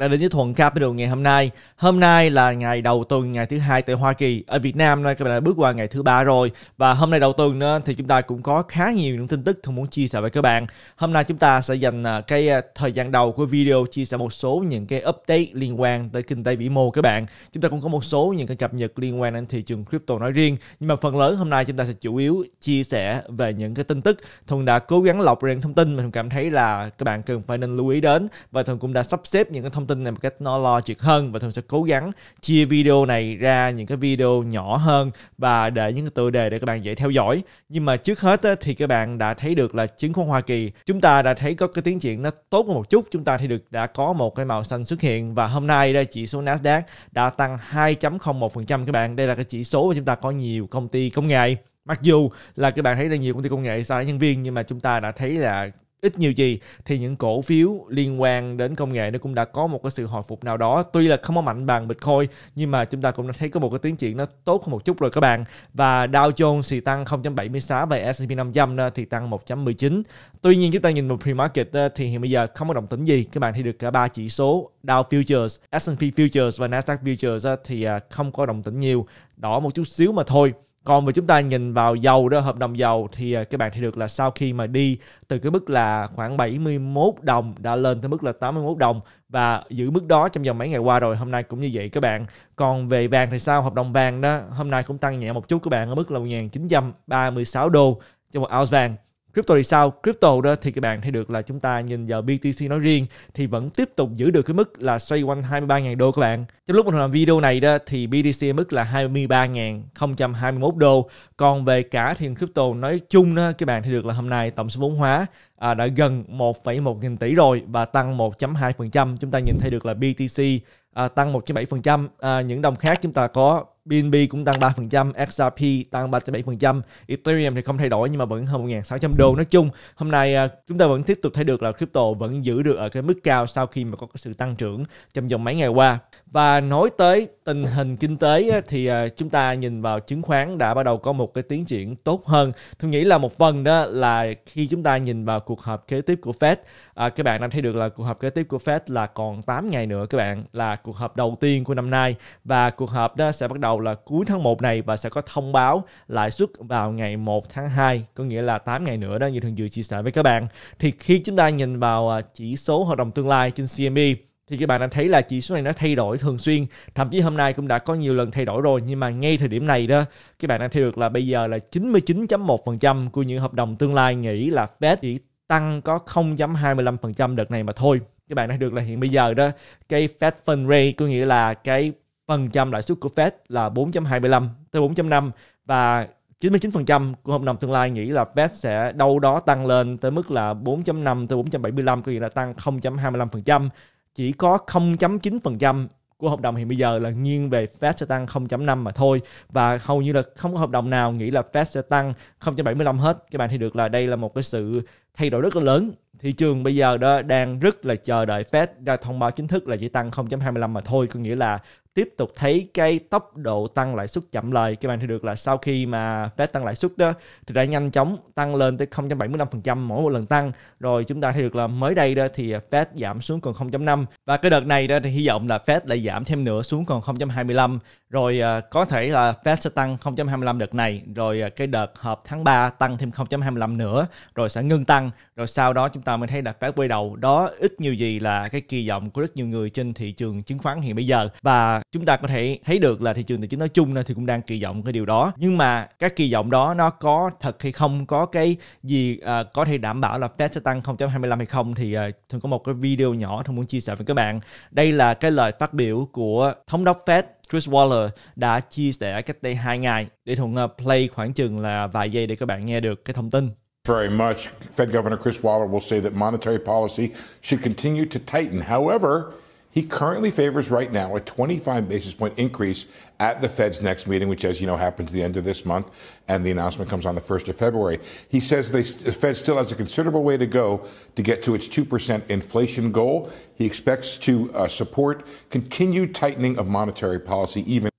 đã đến với Thuận Capital ngày hôm nay. Hôm nay là ngày đầu tuần, ngày thứ hai tại Hoa Kỳ. Ở Việt Nam nơi các bạn đã bước qua ngày thứ ba rồi. Và hôm nay đầu tuần nữa thì chúng ta cũng có khá nhiều những tin tức Thuận muốn chia sẻ với các bạn. Hôm nay chúng ta sẽ dành à, cái à, thời gian đầu của video chia sẻ một số những cái update liên quan tới kinh tế vĩ mô các bạn. Chúng ta cũng có một số những cái cập nhật liên quan đến thị trường crypto nói riêng. Nhưng mà phần lớn hôm nay chúng ta sẽ chủ yếu chia sẻ về những cái tin tức Thuận đã cố gắng lọc ra những thông tin mà Thuận cảm thấy là các bạn cần phải nên lưu ý đến và Thuận cũng đã sắp xếp những cái thông tin này một cách nó logic hơn và thường sẽ cố gắng chia video này ra những cái video nhỏ hơn và để những cái tựa đề để các bạn dễ theo dõi nhưng mà trước hết thì các bạn đã thấy được là chứng khoán Hoa Kỳ chúng ta đã thấy có cái tiến triển nó tốt hơn một chút chúng ta thì được đã có một cái màu xanh xuất hiện và hôm nay đây chỉ số Nasdaq đã tăng 2.01% các bạn đây là cái chỉ số mà chúng ta có nhiều công ty công nghệ mặc dù là các bạn thấy là nhiều công ty công nghệ sa nhân viên nhưng mà chúng ta đã thấy là ít nhiều gì thì những cổ phiếu liên quan đến công nghệ nó cũng đã có một cái sự hồi phục nào đó tuy là không có mạnh bằng Bitcoin nhưng mà chúng ta cũng đã thấy có một cái tiến triển nó tốt hơn một chút rồi các bạn và Dow Jones thì tăng 0.76 và S&P 500 thì tăng 1.19 tuy nhiên chúng ta nhìn vào pre-market thì hiện bây giờ không có động tĩnh gì các bạn thấy được cả ba chỉ số Dow Futures, S&P Futures và Nasdaq Futures thì à, không có động tĩnh nhiều đỏ một chút xíu mà thôi còn mà chúng ta nhìn vào dầu đó hợp đồng dầu thì à, các bạn thấy được là sau khi mà đi từ cái mức là khoảng 71 đồng đã lên tới mức là 81 đồng và giữ mức đó trong vòng mấy ngày qua rồi hôm nay cũng như vậy các bạn còn về vàng thì sao hợp đồng vàng đó hôm nay cũng tăng nhẹ một chút các bạn ở mức là 1936 đô cho một ounce vàng crypto thì sao crypto đó thì các bạn thấy được là chúng ta nhìn vào BTC nói riêng thì vẫn tiếp tục giữ được cái mức là xoay quanh 23.000 đô các bạn trong lúc mình làm video này đó thì BTC mức là 23.021 đô còn về cả thì crypto nói chung đó các bạn thấy được là hôm nay tổng số vốn hóa à, đã gần 1,1 nghìn tỷ rồi và tăng 1.2% chúng ta nhìn thấy được là BTC à, tăng 1.7% à, những đồng khác chúng ta có BNB cũng tăng 3%, XRP tăng 37%, Ethereum thì không thay đổi nhưng mà vẫn hơn 1.600 đô. Nói chung, hôm nay à, chúng ta vẫn tiếp tục thấy được là crypto vẫn giữ được ở cái mức cao sau khi mà có cái sự tăng trưởng trong vòng mấy ngày qua. Và nói tới tình hình kinh tế thì à, chúng ta nhìn vào chứng khoán đã bắt đầu có một cái tiến triển tốt hơn. Tôi nghĩ là một phần đó là khi chúng ta nhìn vào cuộc họp kế tiếp của Fed, à, các bạn đã thấy được là cuộc họp kế tiếp của Fed là còn 8 ngày nữa các bạn, là cuộc họp đầu tiên của năm nay và cuộc họp đó sẽ bắt đầu đầu là cuối tháng 1 này và sẽ có thông báo lãi suất vào ngày 1 tháng 2 có nghĩa là 8 ngày nữa đó như thường dự chia sẻ với các bạn thì khi chúng ta nhìn vào à, chỉ số hợp đồng tương lai trên CME thì các bạn đã thấy là chỉ số này nó thay đổi thường xuyên thậm chí hôm nay cũng đã có nhiều lần thay đổi rồi nhưng mà ngay thời điểm này đó các bạn đã thấy được là bây giờ là 99.1% của những hợp đồng tương lai nghĩ là Fed chỉ tăng có 0.25% đợt này mà thôi các bạn đã được là hiện bây giờ đó cái Fed Fund Rate có nghĩa là cái phần trăm lãi suất của Fed là 4.25 tới 4.5 và 99% của hợp đồng tương lai nghĩ là Fed sẽ đâu đó tăng lên tới mức là 4.5 tới 4.75 có nghĩa là tăng 0.25%. Chỉ có 0.9% của hợp đồng hiện bây giờ là nghiêng về Fed sẽ tăng 0.5 mà thôi và hầu như là không có hợp đồng nào nghĩ là Fed sẽ tăng 0.75 hết. Các bạn thấy được là đây là một cái sự thay đổi rất là lớn thị trường bây giờ đó đang rất là chờ đợi Fed ra thông báo chính thức là chỉ tăng 0.25 mà thôi có nghĩa là tiếp tục thấy cái tốc độ tăng lãi suất chậm lại các bạn thấy được là sau khi mà Fed tăng lãi suất đó thì đã nhanh chóng tăng lên tới 0.75% mỗi một lần tăng rồi chúng ta thấy được là mới đây đó thì Fed giảm xuống còn 0.5 và cái đợt này đó thì hy vọng là Fed lại giảm thêm nữa xuống còn 0.25 rồi à, có thể là Fed sẽ tăng 0.25 đợt này rồi à, cái đợt họp tháng 3 tăng thêm 0.25 nữa rồi sẽ ngưng tăng tăng rồi sau đó chúng ta mới thấy đạt phá quay đầu đó ít nhiều gì là cái kỳ vọng của rất nhiều người trên thị trường chứng khoán hiện bây giờ và chúng ta có thể thấy được là thị trường tài chính nói chung thì cũng đang kỳ vọng cái điều đó nhưng mà các kỳ vọng đó nó có thật hay không có cái gì uh, có thể đảm bảo là Fed sẽ tăng 0.25 hay không thì uh, thường có một cái video nhỏ thường muốn chia sẻ với các bạn đây là cái lời phát biểu của thống đốc Fed Chris Waller đã chia sẻ cách đây 2 ngày để Thuận à, play khoảng chừng là vài giây để các bạn nghe được cái thông tin. very much. Fed Governor Chris Waller will say that monetary policy should continue to tighten. However, he currently favors right now a 25 basis point increase at the Fed's next meeting, which, as you know, happens at the end of this month, and the announcement comes on the 1st of February. He says they, the Fed still has a considerable way to go to get to its 2% inflation goal. He expects to uh, support continued tightening of monetary policy, even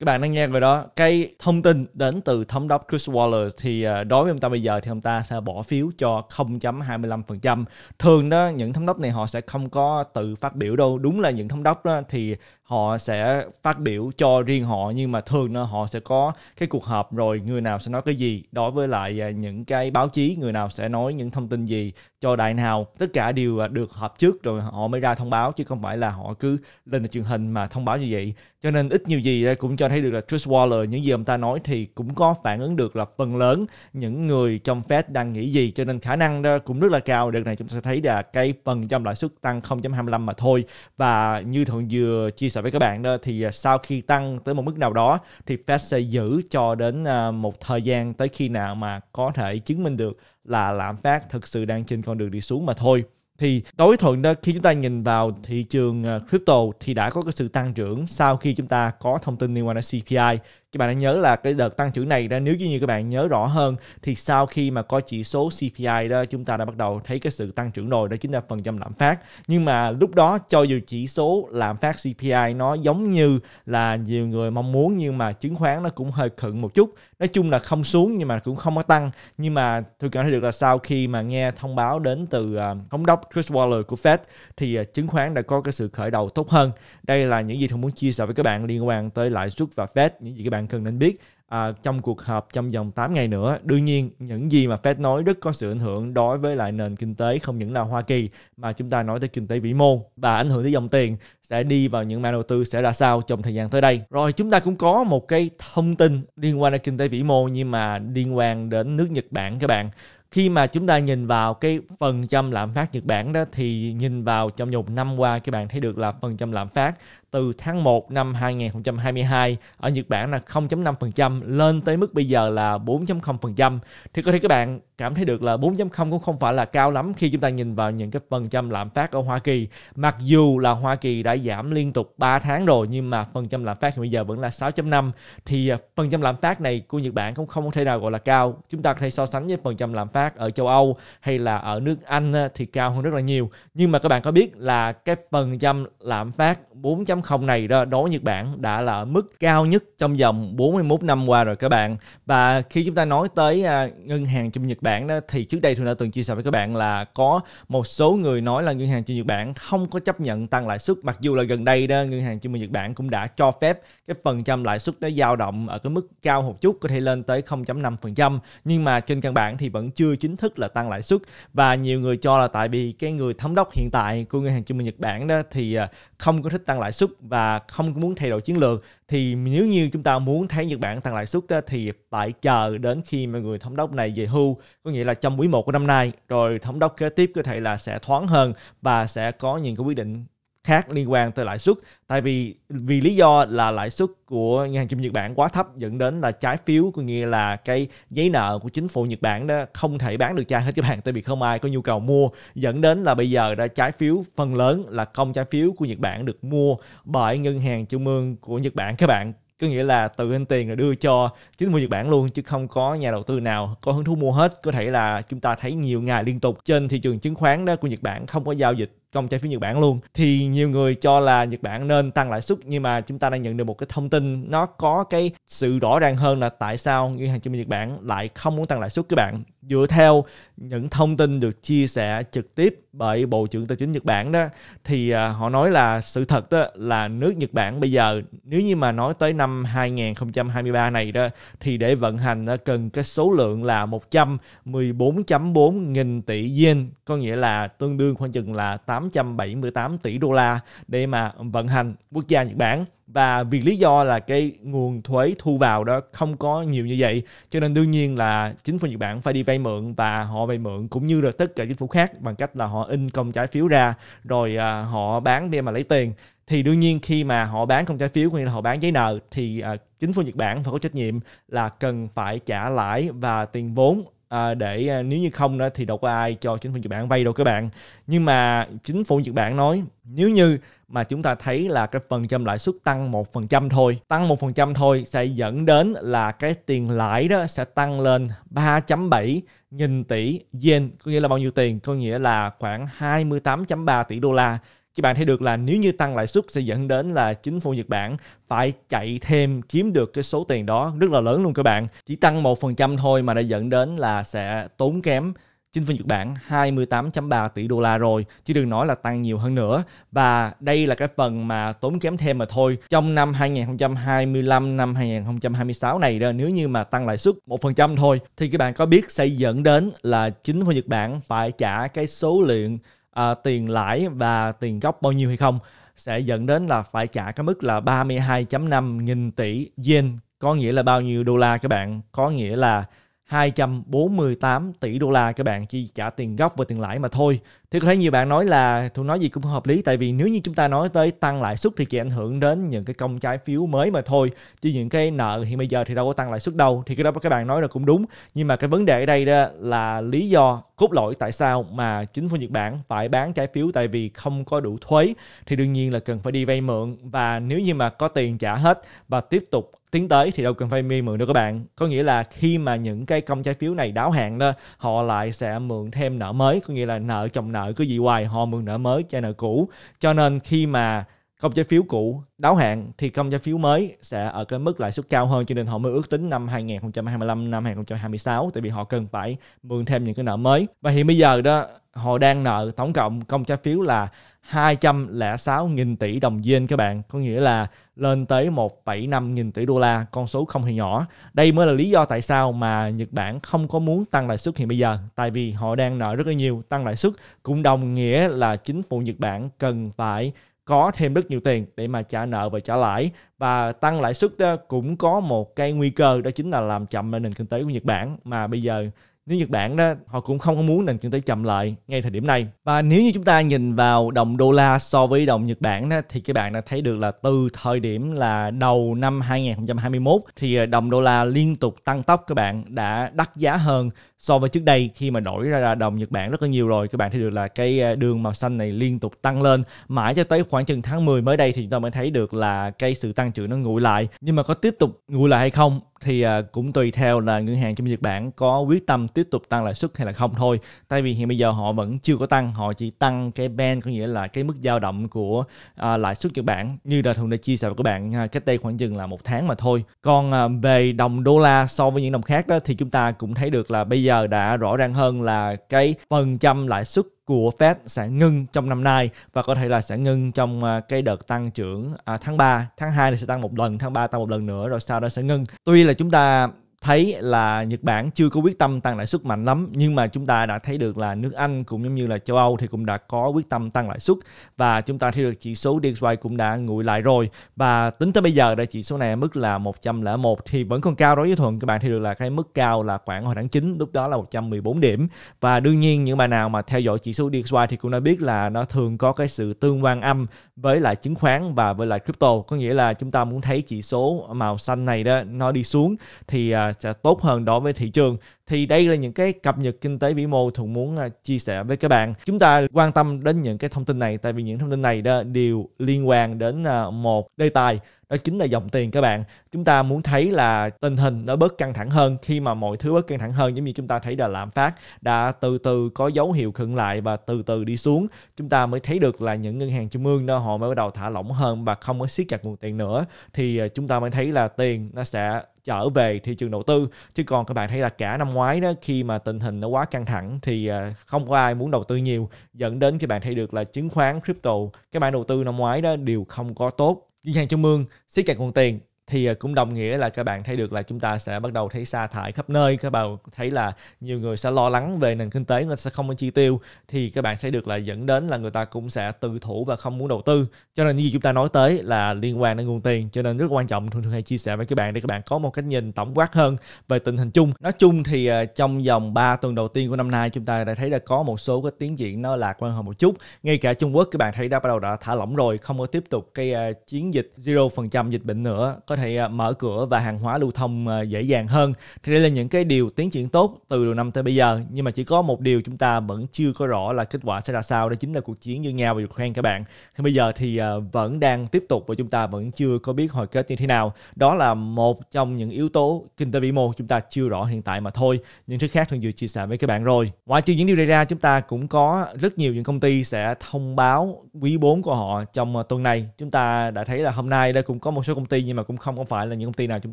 các bạn đang nghe rồi đó cái thông tin đến từ thống đốc Chris Waller thì à, đối với ông ta bây giờ thì ông ta sẽ bỏ phiếu cho 0.25% thường đó những thống đốc này họ sẽ không có tự phát biểu đâu đúng là những thống đốc đó thì họ sẽ phát biểu cho riêng họ nhưng mà thường là họ sẽ có cái cuộc họp rồi người nào sẽ nói cái gì đối với lại à, những cái báo chí người nào sẽ nói những thông tin gì cho đại nào tất cả đều à, được họp trước rồi họ mới ra thông báo chứ không phải là họ cứ lên truyền hình mà thông báo như vậy cho nên ít nhiều gì à, cũng cho thấy được là Trish Waller những gì ông ta nói thì cũng có phản ứng được là phần lớn những người trong Fed đang nghĩ gì cho nên khả năng đó cũng rất là cao đợt này chúng ta sẽ thấy là cái phần trăm lãi suất tăng 0.25 mà thôi và như thuận vừa chia sẻ sẻ với các bạn đó thì à, sau khi tăng tới một mức nào đó thì Fed sẽ giữ cho đến à, một thời gian tới khi nào mà có thể chứng minh được là lạm phát thực sự đang trên con đường đi xuống mà thôi thì đối thuận đó khi chúng ta nhìn vào thị trường à, crypto thì đã có cái sự tăng trưởng sau khi chúng ta có thông tin liên quan đến CPI các bạn đã nhớ là cái đợt tăng trưởng này đó nếu như các bạn nhớ rõ hơn thì sau khi mà có chỉ số CPI đó chúng ta đã bắt đầu thấy cái sự tăng trưởng rồi đó chính là phần trăm lạm phát nhưng mà lúc đó cho dù chỉ số lạm phát CPI nó giống như là nhiều người mong muốn nhưng mà chứng khoán nó cũng hơi khựng một chút nói chung là không xuống nhưng mà cũng không có tăng nhưng mà tôi cảm thấy được là sau khi mà nghe thông báo đến từ à, thống đốc Chris Waller của Fed thì à, chứng khoán đã có cái sự khởi đầu tốt hơn đây là những gì tôi muốn chia sẻ với các bạn liên quan tới lãi suất và Fed những gì các bạn bạn cần nên biết à, trong cuộc họp trong vòng 8 ngày nữa. Đương nhiên, những gì mà Fed nói rất có sự ảnh hưởng đối với lại nền kinh tế không những là Hoa Kỳ mà chúng ta nói tới kinh tế vĩ mô và ảnh hưởng tới dòng tiền sẽ đi vào những mảng đầu tư sẽ ra sao trong thời gian tới đây. Rồi chúng ta cũng có một cái thông tin liên quan đến kinh tế vĩ mô nhưng mà liên quan đến nước Nhật Bản các bạn khi mà chúng ta nhìn vào cái phần trăm lạm phát Nhật Bản đó thì nhìn vào trong vòng năm qua các bạn thấy được là phần trăm lạm phát từ tháng 1 năm 2022 ở Nhật Bản là 0.5% lên tới mức bây giờ là 4.0% thì có thể các bạn cảm thấy được là 4.0 cũng không phải là cao lắm khi chúng ta nhìn vào những cái phần trăm lạm phát ở Hoa Kỳ. Mặc dù là Hoa Kỳ đã giảm liên tục 3 tháng rồi nhưng mà phần trăm lạm phát thì bây giờ vẫn là 6.5 thì à, phần trăm lạm phát này của Nhật Bản cũng không thể nào gọi là cao. Chúng ta có thể so sánh với phần trăm lạm phát ở châu Âu hay là ở nước Anh thì cao hơn rất là nhiều. Nhưng mà các bạn có biết là cái phần trăm lạm phát 4.0 này đó đối với Nhật Bản đã là ở mức cao nhất trong vòng 41 năm qua rồi các bạn. Và khi chúng ta nói tới à, ngân hàng trong Nhật Bản Bản đó thì trước đây tôi đã từng chia sẻ với các bạn là có một số người nói là ngân hàng chuyên Nhật Bản không có chấp nhận tăng lãi suất mặc dù là gần đây đó ngân hàng chuyên Nhật Bản cũng đã cho phép cái phần trăm lãi suất nó dao động ở cái mức cao một chút có thể lên tới 0.5% nhưng mà trên căn bản thì vẫn chưa chính thức là tăng lãi suất và nhiều người cho là tại vì cái người thống đốc hiện tại của ngân hàng chuyên Nhật Bản đó thì à, không có thích tăng lãi suất và không muốn thay đổi chiến lược thì nếu như chúng ta muốn thấy Nhật Bản tăng lãi suất thì phải chờ đến khi mà người thống đốc này về hưu có nghĩa là trong quý 1 của năm nay rồi thống đốc kế tiếp có thể là sẽ thoáng hơn và sẽ có những cái quyết định khác liên quan tới lãi suất tại vì vì lý do là lãi suất của ngân hàng trung Nhật Bản quá thấp dẫn đến là trái phiếu có nghĩa là cái giấy nợ của chính phủ Nhật Bản đó không thể bán được ra hết các bạn tại vì không ai có nhu cầu mua dẫn đến là bây giờ đã trái phiếu phần lớn là công trái phiếu của Nhật Bản được mua bởi ngân hàng trung ương của Nhật Bản các bạn có nghĩa là tự in tiền rồi đưa cho chính phủ Nhật Bản luôn chứ không có nhà đầu tư nào có hứng thú mua hết có thể là chúng ta thấy nhiều ngày liên tục trên thị trường chứng khoán đó của Nhật Bản không có giao dịch trong trái phiếu Nhật Bản luôn thì nhiều người cho là Nhật Bản nên tăng lãi suất nhưng mà chúng ta đang nhận được một cái thông tin nó có cái sự rõ ràng hơn là tại sao ngân hàng trung ương Nhật Bản lại không muốn tăng lãi suất các bạn dựa theo những thông tin được chia sẻ trực tiếp bởi Bộ trưởng Tài chính Nhật Bản đó thì à, họ nói là sự thật đó là nước Nhật Bản bây giờ nếu như mà nói tới năm 2023 này đó thì để vận hành cần cái số lượng là 114.4 nghìn tỷ yen có nghĩa là tương đương khoảng chừng là 8 878 tỷ đô la để mà vận hành quốc gia Nhật Bản và vì lý do là cái nguồn thuế thu vào đó không có nhiều như vậy cho nên đương nhiên là chính phủ Nhật Bản phải đi vay mượn và họ vay mượn cũng như là tất cả chính phủ khác bằng cách là họ in công trái phiếu ra rồi à, họ bán để mà lấy tiền thì đương nhiên khi mà họ bán công trái phiếu cũng như là họ bán giấy nợ thì à, chính phủ Nhật Bản phải có trách nhiệm là cần phải trả lãi và tiền vốn à, để à, nếu như không đó thì đâu có ai cho chính phủ Nhật Bản vay đâu các bạn. Nhưng mà chính phủ Nhật Bản nói nếu như mà chúng ta thấy là cái phần trăm lãi suất tăng một phần trăm thôi, tăng một phần trăm thôi sẽ dẫn đến là cái tiền lãi đó sẽ tăng lên 3.7 nghìn tỷ yen, có nghĩa là bao nhiêu tiền? Có nghĩa là khoảng 28.3 tỷ đô la các bạn thấy được là nếu như tăng lãi suất sẽ dẫn đến là chính phủ Nhật Bản phải chạy thêm kiếm được cái số tiền đó rất là lớn luôn các bạn. Chỉ tăng 1% thôi mà đã dẫn đến là sẽ tốn kém chính phủ Nhật Bản 28.3 tỷ đô la rồi, chứ đừng nói là tăng nhiều hơn nữa. Và đây là cái phần mà tốn kém thêm mà thôi. Trong năm 2025, năm 2026 này đó, nếu như mà tăng lãi suất 1% thôi, thì các bạn có biết sẽ dẫn đến là chính phủ Nhật Bản phải trả cái số lượng à, tiền lãi và tiền gốc bao nhiêu hay không sẽ dẫn đến là phải trả cái mức là 32.5 nghìn tỷ yen có nghĩa là bao nhiêu đô la các bạn có nghĩa là 248 tỷ đô la các bạn chỉ trả tiền gốc và tiền lãi mà thôi. Thì có thể nhiều bạn nói là tôi nói gì cũng hợp lý tại vì nếu như chúng ta nói tới tăng lãi suất thì chỉ ảnh hưởng đến những cái công trái phiếu mới mà thôi. Chứ những cái nợ hiện bây giờ thì đâu có tăng lãi suất đâu. Thì cái đó các bạn nói là cũng đúng. Nhưng mà cái vấn đề ở đây đó là lý do cốt lõi tại sao mà chính phủ Nhật Bản phải bán trái phiếu tại vì không có đủ thuế thì đương nhiên là cần phải đi vay mượn và nếu như mà có tiền trả hết và tiếp tục tiến tới thì đâu token Fami mượn được các bạn có nghĩa là khi mà những cái công trái phiếu này đáo hạn đó họ lại sẽ mượn thêm nợ mới có nghĩa là nợ chồng nợ cứ gì hoài họ mượn nợ mới cho nợ cũ cho nên khi mà công trái phiếu cũ đáo hạn thì công trái phiếu mới sẽ ở cái mức lãi suất cao hơn cho nên họ mới ước tính năm 2025 năm 2026 tại vì họ cần phải mượn thêm những cái nợ mới và hiện bây giờ đó họ đang nợ tổng cộng công trái phiếu là 206.000 tỷ đồng yên các bạn, có nghĩa là lên tới 1,5 nghìn tỷ đô la, con số không hề nhỏ. Đây mới là lý do tại sao mà Nhật Bản không có muốn tăng lãi suất hiện bây giờ, tại vì họ đang nợ rất là nhiều, tăng lãi suất cũng đồng nghĩa là chính phủ Nhật Bản cần phải có thêm rất nhiều tiền để mà trả nợ và trả lãi và tăng lãi suất đó ờ, cũng có một cái nguy cơ đó chính là làm chậm nền kinh tế của Nhật Bản mà bây giờ nếu Nhật Bản đó họ cũng không có muốn nền kinh tế chậm lại ngay thời điểm này và nếu như chúng ta nhìn vào đồng đô la so với đồng Nhật Bản đó, thì các bạn đã thấy được là từ thời điểm là đầu năm 2021 thì ờ, đồng đô la liên tục tăng tốc các bạn đã đắt giá hơn so với trước đây khi mà đổi ra đồng Nhật Bản rất là nhiều rồi các bạn thấy được là cái ờ, đường màu xanh này liên tục tăng lên mãi cho tới khoảng chừng tháng 10 mới đây thì chúng ta mới thấy được là cái sự tăng trưởng nó nguội lại nhưng mà có tiếp tục nguội lại hay không thì à, cũng tùy theo là ngân hàng trong Nhật Bản có quyết tâm tiếp tục tăng lãi suất hay là không thôi. Tại vì hiện bây giờ họ vẫn chưa có tăng, họ chỉ tăng cái band có nghĩa là cái mức dao động của à, lãi suất Nhật Bản như đã thường đã chia sẻ với các bạn à, cách đây khoảng chừng là một tháng mà thôi. Còn à, về đồng đô la so với những đồng khác đó thì chúng ta cũng thấy được là bây giờ đã rõ ràng hơn là cái phần trăm lãi suất của Fed sẽ ngưng trong năm nay và có thể là sẽ ngưng trong à, cái đợt tăng trưởng à, tháng 3, tháng 2 thì sẽ tăng một lần, tháng 3 tăng một lần nữa rồi sau đó sẽ ngưng. Tuy là chúng ta thấy là Nhật Bản chưa có quyết tâm tăng lãi suất mạnh lắm nhưng mà chúng ta đã thấy được là nước Anh cũng như là châu Âu thì cũng đã có quyết tâm tăng lãi suất và chúng ta thấy được chỉ số DXY cũng đã nguội lại rồi và tính tới bây giờ đã chỉ số này mức là 101 thì vẫn còn cao đối với Thuận các bạn thấy được là cái mức cao là khoảng hồi tháng 9 lúc đó là 114 điểm và đương nhiên những bạn nào mà theo dõi chỉ số DXY thì cũng đã biết là nó thường có cái sự tương quan âm với lại chứng khoán và với lại crypto có nghĩa là chúng ta muốn thấy chỉ số màu xanh này đó nó đi xuống thì à, sẽ tốt hơn đối với thị trường thì đây là những cái cập nhật kinh tế vĩ mô thuận muốn à, chia sẻ với các bạn chúng ta quan tâm đến những cái thông tin này tại vì những thông tin này đó đều liên quan đến à, một đề tài đó chính là dòng tiền các bạn chúng ta muốn thấy là tình hình nó bớt căng thẳng hơn khi mà mọi thứ bớt căng thẳng hơn giống như chúng ta thấy là lạm phát đã từ từ có dấu hiệu khựng lại và từ từ đi xuống chúng ta mới thấy được là những ngân hàng trung ương đó họ mới bắt đầu thả lỏng hơn và không có siết chặt nguồn tiền nữa thì à, chúng ta mới thấy là tiền nó sẽ trở về thị trường đầu tư chứ còn các bạn thấy là cả năm ngoái đó khi mà tình hình nó quá căng thẳng thì à, không có ai muốn đầu tư nhiều dẫn đến các bạn thấy được là chứng khoán crypto các bạn đầu tư năm ngoái đó đều không có tốt ngân hàng trung ương siết chặt nguồn tiền thì à, cũng đồng nghĩa là các bạn thấy được là chúng ta sẽ bắt đầu thấy sa thải khắp nơi các bạn thấy là nhiều người sẽ lo lắng về nền kinh tế người ta sẽ không có chi tiêu thì các bạn thấy được là dẫn đến là người ta cũng sẽ tự thủ và không muốn đầu tư cho nên như chúng ta nói tới là liên quan đến nguồn tiền cho nên rất quan trọng thường thường hay chia sẻ với các bạn để các bạn có một cách nhìn tổng quát hơn về tình hình chung nói chung thì à, trong vòng 3 tuần đầu tiên của năm nay chúng ta đã thấy là có một số cái tiến triển nó lạc quan hơn một chút ngay cả Trung Quốc các bạn thấy đã bắt đầu đã thả lỏng rồi không có tiếp tục cái à, chiến dịch 0% dịch bệnh nữa có thể à, mở cửa và hàng hóa lưu thông à, dễ dàng hơn thì đây là những cái điều tiến triển tốt từ đầu năm tới bây giờ nhưng mà chỉ có một điều chúng ta vẫn chưa có rõ là kết quả sẽ ra sao đó chính là cuộc chiến giữa Nga và Ukraine các bạn thì bây giờ thì à, vẫn đang tiếp tục và chúng ta vẫn chưa có biết hồi kết như thế nào đó là một trong những yếu tố kinh tế vĩ mô chúng ta chưa rõ hiện tại mà thôi những thứ khác thường vừa chia sẻ với các bạn rồi Ngoài trừ những điều này ra chúng ta cũng có rất nhiều những công ty sẽ thông báo quý 4 của họ trong tuần này chúng ta đã thấy là hôm nay đây cũng có một số công ty nhưng mà cũng không không có phải là những công ty nào chúng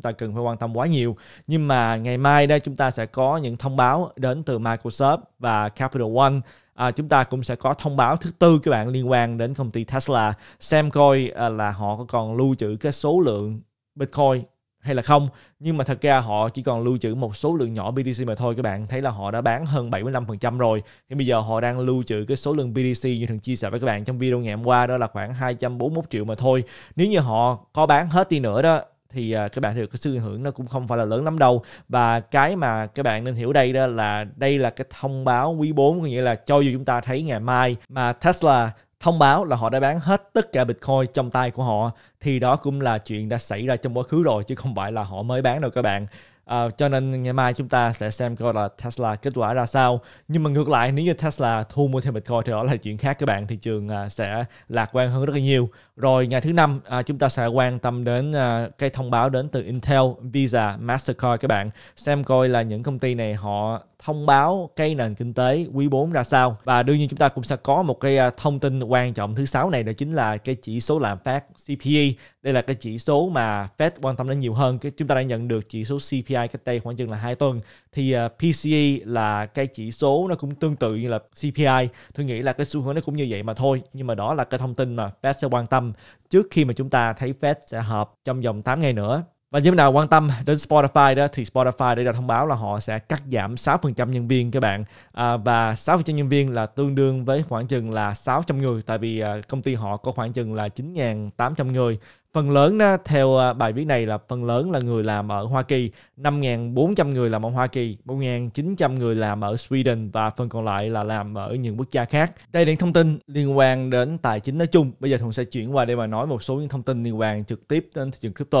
ta cần phải quan tâm quá nhiều nhưng mà ngày mai đây chúng ta sẽ có những thông báo đến từ Microsoft và Capital One à, chúng ta cũng sẽ có thông báo thứ tư các bạn liên quan đến công ty Tesla xem coi à, là họ có còn lưu trữ cái số lượng Bitcoin hay là không nhưng mà thật ra họ chỉ còn lưu trữ một số lượng nhỏ BTC mà thôi các bạn thấy là họ đã bán hơn 75% rồi thì bây giờ họ đang lưu trữ cái số lượng BTC như thường chia sẻ với các bạn trong video ngày hôm qua đó là khoảng 241 triệu mà thôi nếu như họ có bán hết đi nữa đó thì à, các bạn được cái sự hưởng nó cũng không phải là lớn lắm đâu và cái mà các bạn nên hiểu đây đó là đây là cái thông báo quý 4 có nghĩa là cho dù chúng ta thấy ngày mai mà Tesla thông báo là họ đã bán hết tất cả Bitcoin trong tay của họ thì đó cũng là chuyện đã xảy ra trong quá khứ rồi chứ không phải là họ mới bán đâu các bạn. À, cho nên ngày mai chúng ta sẽ xem coi là Tesla kết quả ra sao. Nhưng mà ngược lại nếu như Tesla thu mua thêm Bitcoin thì đó là chuyện khác các bạn. Thị trường à, sẽ lạc quan hơn rất là nhiều. Rồi ngày thứ năm à, chúng ta sẽ quan tâm đến à, cái thông báo đến từ Intel, Visa, Mastercard các bạn. Xem coi là những công ty này họ thông báo cái nền kinh tế quý 4 ra sao và đương nhiên chúng ta cũng sẽ có một cái à, thông tin quan trọng thứ sáu này đó chính là cái chỉ số lạm phát CPI đây là cái chỉ số mà Fed quan tâm đến nhiều hơn cái chúng ta đã nhận được chỉ số CPI cách đây khoảng chừng là hai tuần thì à, PCE là cái chỉ số nó cũng tương tự như là CPI tôi nghĩ là cái xu hướng nó cũng như vậy mà thôi nhưng mà đó là cái thông tin mà Fed sẽ quan tâm trước khi mà chúng ta thấy Fed sẽ họp trong vòng 8 ngày nữa và như nào quan tâm đến Spotify đó thì Spotify đã thông báo là họ sẽ cắt giảm 6% nhân viên các bạn à, và 6% nhân viên là tương đương với khoảng chừng là 600 người tại vì à, công ty họ có khoảng chừng là 9.800 người phần lớn đó, theo à, bài viết này là phần lớn là người làm ở Hoa Kỳ 5.400 người làm ở Hoa Kỳ 1.900 người làm ở Sweden và phần còn lại là làm ở những quốc gia khác đây là những thông tin liên quan đến tài chính nói chung bây giờ thùng sẽ chuyển qua đây mà nói một số những thông tin liên quan trực tiếp đến thị trường crypto